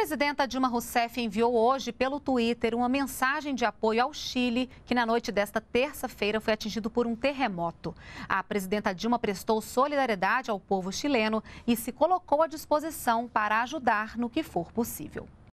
presidenta Dilma Rousseff enviou hoje pelo Twitter uma mensagem de apoio ao Chile, que na noite desta terça-feira foi atingido por um terremoto. A presidenta Dilma prestou solidariedade ao povo chileno e se colocou à disposição para ajudar no que for possível.